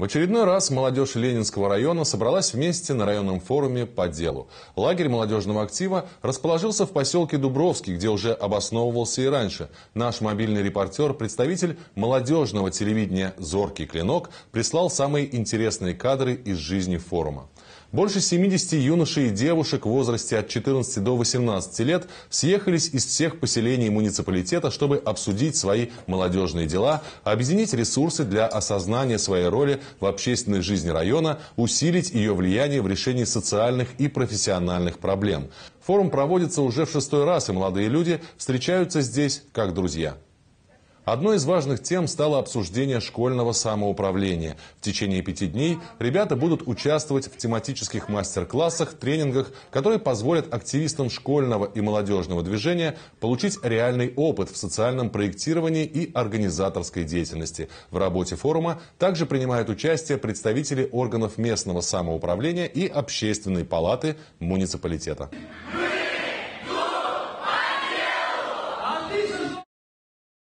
В очередной раз молодежь Ленинского района собралась вместе на районном форуме по делу. Лагерь молодежного актива расположился в поселке Дубровский, где уже обосновывался и раньше. Наш мобильный репортер, представитель молодежного телевидения «Зоркий клинок» прислал самые интересные кадры из жизни форума. Больше 70 юношей и девушек в возрасте от 14 до 18 лет съехались из всех поселений муниципалитета, чтобы обсудить свои молодежные дела, объединить ресурсы для осознания своей роли в общественной жизни района, усилить ее влияние в решении социальных и профессиональных проблем. Форум проводится уже в шестой раз, и молодые люди встречаются здесь как друзья. Одной из важных тем стало обсуждение школьного самоуправления. В течение пяти дней ребята будут участвовать в тематических мастер-классах, тренингах, которые позволят активистам школьного и молодежного движения получить реальный опыт в социальном проектировании и организаторской деятельности. В работе форума также принимают участие представители органов местного самоуправления и общественной палаты муниципалитета.